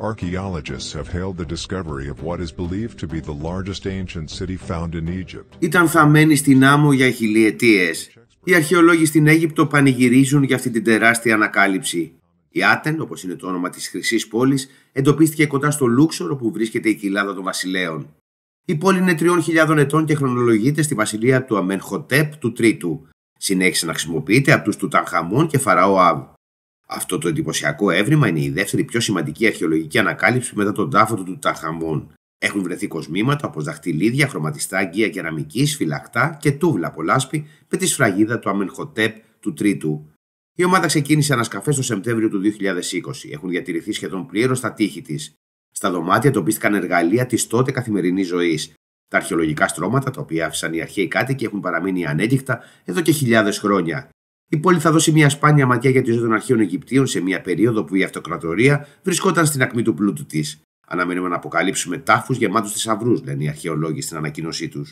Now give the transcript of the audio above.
Archaeologists have hailed the discovery of what is believed to be the largest ancient city found in Egypt. Ήταν φαμένη στην άμμο για χιλιετίες. Οι αρχαιολόγοι στην Αίγυπτο πανηγυρίζουν για αυτή την τεράστια ανακάλυψη. Η Άτεν, όπως είναι το όνομα της Χρυσής Πόλης, εντοπίστηκε κοντά στο Λούξορο που βρίσκεται η κοιλάδα των Βασιλέων. Η πόλη είναι χιλιάδων ετών και χρονολογείται στη βασιλεία του Αμένχοτέπ του Τρίτου. Συνέχισε να χρησιμοποιείται από τους Τουταγχαμών και Φαραώ Αβ. Αυτό το εντυπωσιακό έβριμα είναι η δεύτερη πιο σημαντική αρχαιολογική ανακάλυψη μετά τον τάφο του Τουταχαμών. Έχουν βρεθεί κοσμήματα όπως δαχτυλίδια, χρωματιστά αγκία κεραμικής, φυλακτά και τούβλα από λάσπη με τη σφραγίδα του Αμενχοτέπ του Τρίτου. Η ομάδα ξεκίνησε ανασκαφές το Σεπτέμβριο του 2020. Έχουν διατηρηθεί σχεδόν πλήρως τα τείχη της. Στα δωμάτια τοπίστηκαν εργαλεία της τότε καθημερινής ζωής. Τα αρχαιολογικά στρώματα, τα οποία άφησαν οι αρχαίοι κάτοικοι, έχουν παραμείνει ανέντυχτα εδώ και χιλιάδες χρόνια. Η πόλη θα δώσει μια σπάνια ματιά για τη ζωή των αρχαίων Αιγυπτίων σε μια περίοδο που η αυτοκρατορία βρισκόταν στην ακμή του πλούτου της. Αναμένουμε να αποκαλύψουμε τάφους γεμάτους θησαυρούς, λένε οι αρχαιολόγοι στην ανακοίνωσή τους.